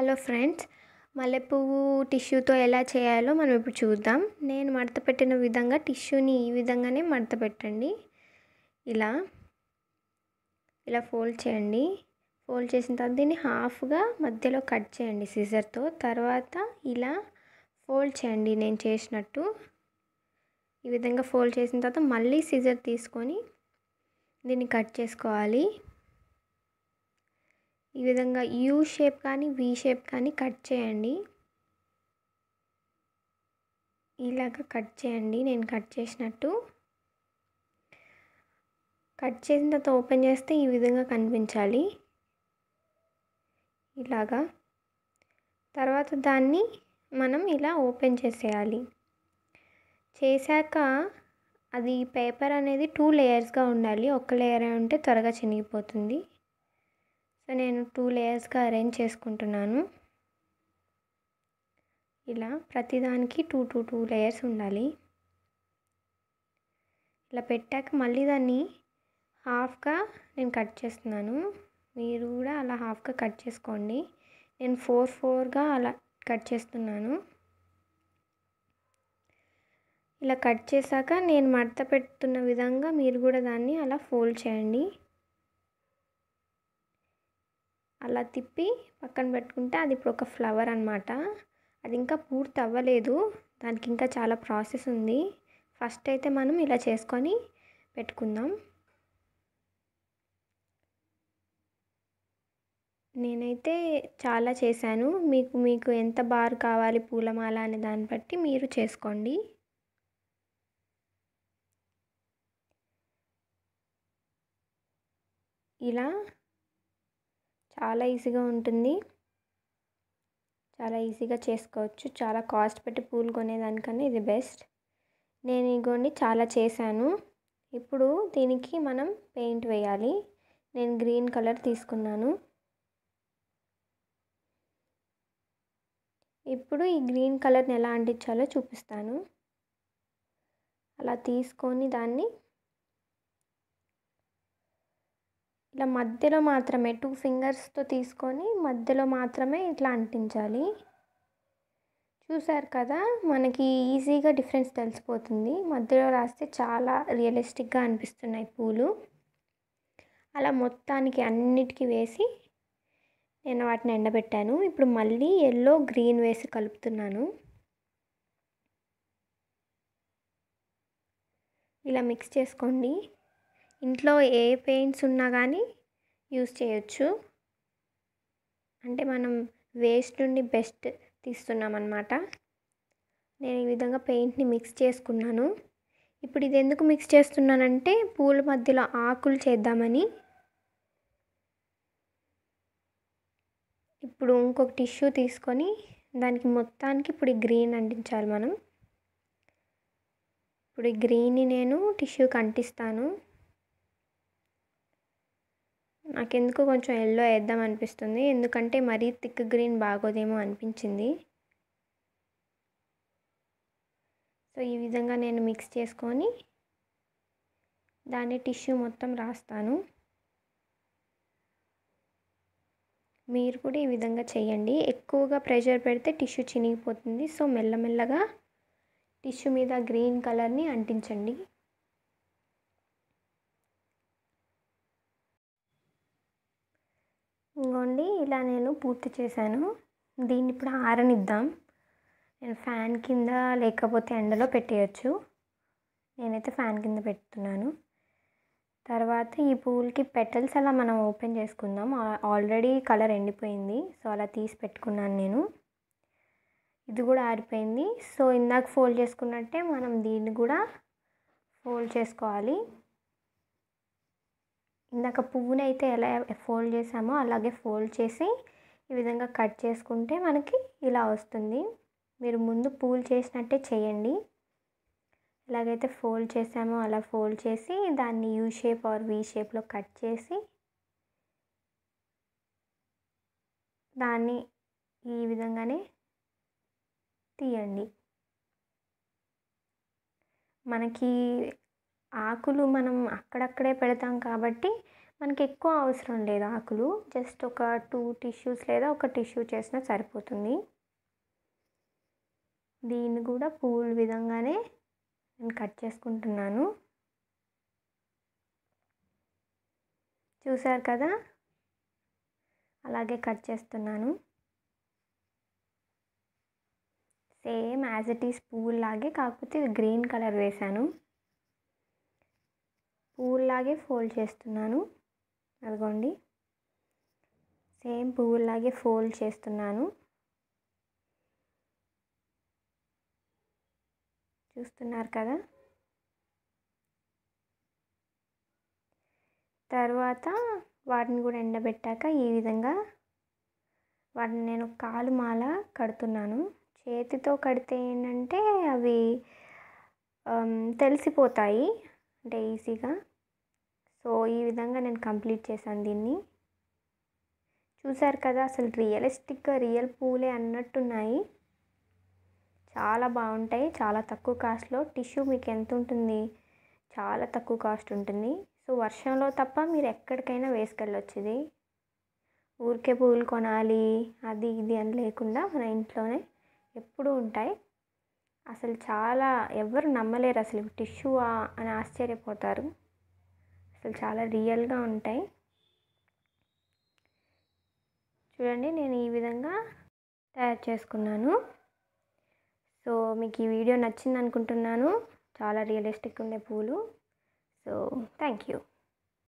hello friends మల్లెపువ్వు టిష్యూతో ఎలా చేయాలో మనం ఇప్పుడు చూద్దాం నేను మడత పెట్టిన విధంగా టిష్యూని ఈ విధంగానే మడత పెట్టండి ఇలా ఇలా ఫోల్డ్ చేయండి ఫోల్డ్ చేసిన తర్వాత దీన్ని హాఫ్గా మధ్యలో కట్ చేయండి సిజర్తో తర్వాత ఇలా ఫోల్డ్ చేయండి నేను చేసినట్టు ఈ విధంగా ఫోల్డ్ చేసిన తర్వాత మళ్ళీ సిజర్ తీసుకొని దీన్ని కట్ చేసుకోవాలి ఈ విధంగా యూ షేప్ కానీ వి షేప్ కానీ కట్ చేయండి ఇలాగ కట్ చేయండి నేను కట్ చేసినట్టు కట్ చేసిన తర్వాత ఓపెన్ చేస్తే ఈ విధంగా కనిపించాలి ఇలాగా తర్వాత దాన్ని మనం ఇలా ఓపెన్ చేసేయాలి చేశాక అది పేపర్ అనేది టూ లేయర్స్గా ఉండాలి ఒక లేయర్ ఉంటే త్వరగా చినిగిపోతుంది సో నేను టూ లేయర్స్గా అరేంజ్ చేసుకుంటున్నాను ఇలా ప్రతిదానికి టూ టూ టూ లేయర్స్ ఉండాలి ఇలా పెట్టాక మళ్ళీ దాన్ని హాఫ్గా నేను కట్ చేస్తున్నాను మీరు కూడా అలా హాఫ్గా కట్ చేసుకోండి నేను ఫోర్ ఫోర్గా అలా కట్ చేస్తున్నాను ఇలా కట్ చేశాక నేను మడత పెడుతున్న విధంగా మీరు కూడా దాన్ని అలా ఫోల్డ్ చేయండి అలా తిప్పి పక్కన పెట్టుకుంటే అది ఇప్పుడు ఒక ఫ్లవర్ అనమాట అది ఇంకా పూర్తి అవ్వలేదు దానికి ఇంకా చాలా ప్రాసెస్ ఉంది ఫస్ట్ అయితే మనం ఇలా చేసుకొని పెట్టుకుందాం నేనైతే చాలా చేశాను మీకు మీకు ఎంత బార్ కావాలి పూలమాల అనే దాన్ని బట్టి మీరు చేసుకోండి ఇలా చాలా ఈజీగా ఉంటుంది చాలా ఈజీగా చేసుకోవచ్చు చాలా కాస్ట్ పెట్టి పూలు కొనేదానికన్నా ఇది బెస్ట్ నేను ఇగోండి చాలా చేశాను ఇప్పుడు దీనికి మనం పెయింట్ వేయాలి నేను గ్రీన్ కలర్ తీసుకున్నాను ఇప్పుడు ఈ గ్రీన్ కలర్ని ఎలా అంటించాలో చూపిస్తాను అలా తీసుకొని దాన్ని ఇట్లా మధ్యలో మాత్రమే టూ ఫింగర్స్తో తీసుకొని మధ్యలో మాత్రమే ఇట్లా అంటించాలి చూసారు కదా మనకి ఈజీగా డిఫరెన్స్ తెలిసిపోతుంది మధ్యలో రాస్తే చాలా రియలిస్టిక్గా అనిపిస్తున్నాయి పూలు అలా మొత్తానికి అన్నిటికీ వేసి నేను వాటిని ఎండబెట్టాను ఇప్పుడు మళ్ళీ ఎల్లో గ్రీన్ వేసి కలుపుతున్నాను ఇలా మిక్స్ చేసుకోండి ఇంట్లో ఏ పెయింట్స్ ఉన్నా కానీ యూస్ చేయొచ్చు అంటే మనం వేస్ట్ నుండి బెస్ట్ తీస్తున్నాం అన్నమాట నేను ఈ విధంగా పెయింట్ని మిక్స్ చేసుకున్నాను ఇప్పుడు ఇది ఎందుకు మిక్స్ చేస్తున్నానంటే పూల మధ్యలో ఆకులు చేద్దామని ఇప్పుడు ఇంకొక టిష్యూ తీసుకొని దానికి మొత్తానికి ఇప్పుడు ఈ గ్రీన్ అంటించాలి మనం ఇప్పుడు ఈ గ్రీన్ని నేను టిష్యూకి అంటిస్తాను నాకెందుకు కొంచెం ఎల్లో వేద్దాం అనిపిస్తుంది ఎందుకంటే మరీ థిక్ గ్రీన్ బాగోదేమో అనిపించింది సో ఈ విధంగా నేను మిక్స్ చేసుకొని దాన్ని టిష్యూ మొత్తం రాస్తాను మీరు కూడా ఈ విధంగా చేయండి ఎక్కువగా ప్రెషర్ పెడితే టిష్యూ చినిగిపోతుంది సో మెల్లమెల్లగా టిష్యూ మీద గ్రీన్ కలర్ని అంటించండి ఇంకోండి ఇలా నేను పూర్తి చేశాను దీన్ని ఇప్పుడు ఆరనిద్దాం నేను ఫ్యాన్ కింద లేకపోతే ఎండలో పెట్టేయచ్చు నేనైతే ఫ్యాన్ కింద పెడుతున్నాను తర్వాత ఈ పూలకి పెటల్స్ అలా మనం ఓపెన్ చేసుకుందాం ఆల్రెడీ కలర్ ఎండిపోయింది సో అలా తీసి పెట్టుకున్నాను నేను ఇది కూడా ఆరిపోయింది సో ఇందాక ఫోల్డ్ చేసుకున్నట్టే మనం దీన్ని కూడా ఫోల్డ్ చేసుకోవాలి ఇందాక పువ్వుని అయితే ఎలా ఫోల్డ్ చేసామో అలాగే ఫోల్డ్ చేసి ఈ విధంగా కట్ చేసుకుంటే మనకి ఇలా వస్తుంది మీరు ముందు పూలు చేసినట్టే చేయండి ఎలాగైతే ఫోల్డ్ చేసామో అలా ఫోల్డ్ చేసి దాన్ని యూ షేప్ ఆర్ వీ షేప్లో కట్ చేసి దాన్ని ఈ విధంగానే తీయండి మనకి ఆకులు మనం అక్కడక్కడే పెడతాం కాబట్టి మనకి ఎక్కువ అవసరం లేదు ఆకులు జస్ట్ ఒక టూ టిష్యూస్ లేదా ఒక టిష్యూ చేసినా సరిపోతుంది దీన్ని కూడా పూల విధంగానే నేను కట్ చేసుకుంటున్నాను చూసారు కదా అలాగే కట్ చేస్తున్నాను సేమ్ యాజ్ ఇట్ ఈస్ పూల్ లాగే కాకపోతే గ్రీన్ కలర్ వేశాను పువ్వులాగే ఫోల్డ్ చేస్తున్నాను అదిగోండి సేమ్ పువ్వులాగే ఫోల్డ్ చేస్తున్నాను చూస్తున్నారు కదా తర్వాత వాటిని కూడా ఎండబెట్టాక ఈ విధంగా వాటిని నేను కాలుమాల కడుతున్నాను చేతితో కడితే ఏంటంటే అవి తెలిసిపోతాయి అంటే ఈజీగా సో ఈ విధంగా నేను కంప్లీట్ చేశాను దీన్ని చూసారు కదా అసలు రియలిస్టిక్గా రియల్ పూలే అన్నట్టున్నాయి చాలా బాగుంటాయి చాలా తక్కువ కాస్ట్లో టిష్యూ మీకు ఎంత ఉంటుంది చాలా తక్కువ కాస్ట్ ఉంటుంది సో వర్షంలో తప్ప మీరు ఎక్కడికైనా వేసుకెళ్ళొచ్చు ఇది ఊరికే పూలు కొనాలి అది ఇది అని లేకుండా మన ఇంట్లోనే ఎప్పుడూ ఉంటాయి అసలు చాలా ఎవరు నమ్మలేరు అసలు టిష్యూ అని ఆశ్చర్యపోతారు అసలు చాలా రియల్గా ఉంటాయి చూడండి నేను ఈ విధంగా తయారు చేసుకున్నాను సో మీకు ఈ వీడియో నచ్చింది అనుకుంటున్నాను చాలా రియలిస్టిక్ ఉండే పూలు సో థ్యాంక్ యూ